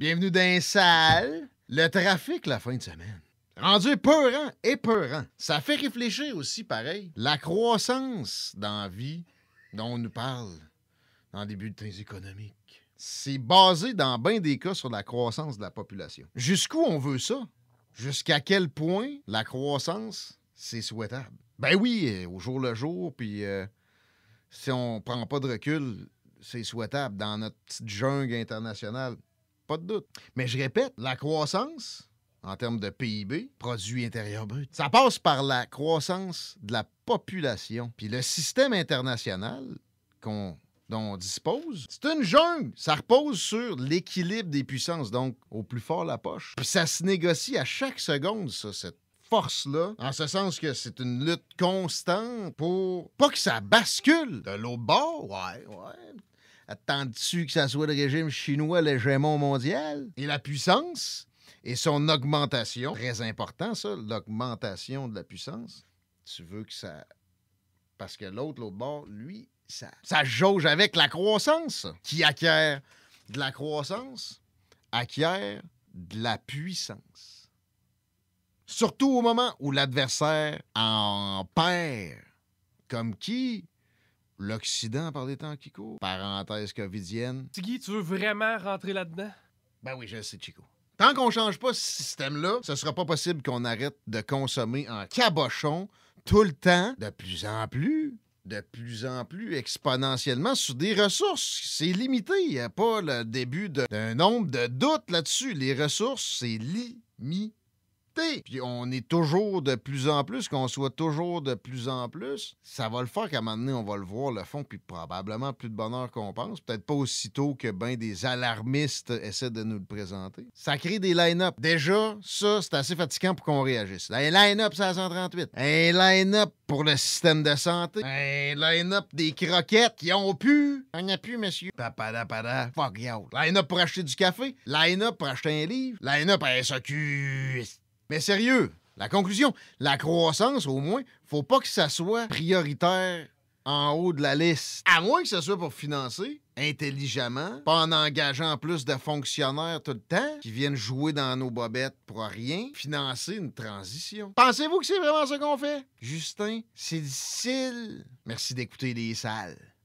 Bienvenue dans salle. Le trafic la fin de semaine. Rendu peurant, épeurant. Ça fait réfléchir aussi, pareil. La croissance dans la vie dont on nous parle dans les début de temps économique. C'est basé dans bien des cas sur la croissance de la population. Jusqu'où on veut ça? Jusqu'à quel point la croissance, c'est souhaitable? Ben oui, euh, au jour le jour, puis euh, si on prend pas de recul, c'est souhaitable dans notre petite jungle internationale pas de doute. Mais je répète, la croissance, en termes de PIB, produit intérieur brut. Ça passe par la croissance de la population. Puis le système international qu'on dont on dispose, c'est une jungle. Ça repose sur l'équilibre des puissances, donc au plus fort la poche. Puis ça se négocie à chaque seconde, ça, cette force-là, en ce sens que c'est une lutte constante pour pas que ça bascule de l'autre bord. Ouais, ouais. Attends-tu que ça soit le régime chinois l'hégémon mondial? Et la puissance? Et son augmentation, très important ça, l'augmentation de la puissance. Tu veux que ça... Parce que l'autre, l'autre bord, lui, ça, ça jauge avec la croissance. Qui acquiert de la croissance, acquiert de la puissance. Surtout au moment où l'adversaire en perd. Comme qui? l'Occident par des temps qui courent. Parenthèse covidienne. Tiki, tu veux vraiment rentrer là-dedans? Ben oui, je sais, Chico. Tant qu'on change pas ce système-là, ce sera pas possible qu'on arrête de consommer en cabochon tout le temps, de plus en plus de plus en plus exponentiellement sur des ressources. C'est limité. Il n'y a pas le début d'un nombre de doutes là-dessus. Les ressources, c'est limité. Puis on est toujours de plus en plus, qu'on soit toujours de plus en plus. Ça va le faire qu'à un moment donné, on va le voir, le fond, puis probablement plus de bonheur qu'on pense. Peut-être pas aussitôt que ben des alarmistes essaient de nous le présenter. Ça crée des line-up. Déjà, ça, c'est assez fatigant pour qu'on réagisse. Un line-up, c'est 138. Un line-up pour le système de santé. Un line-up des croquettes qui ont pu. On a pu, monsieur. Papada, Fuck Line-up pour acheter du café. Line-up pour acheter un livre. Line-up à mais sérieux, la conclusion, la croissance au moins, faut pas que ça soit prioritaire en haut de la liste. À moins que ce soit pour financer intelligemment, pas en engageant plus de fonctionnaires tout le temps qui viennent jouer dans nos bobettes pour rien, financer une transition. Pensez-vous que c'est vraiment ce qu'on fait? Justin, c'est difficile. Merci d'écouter les salles.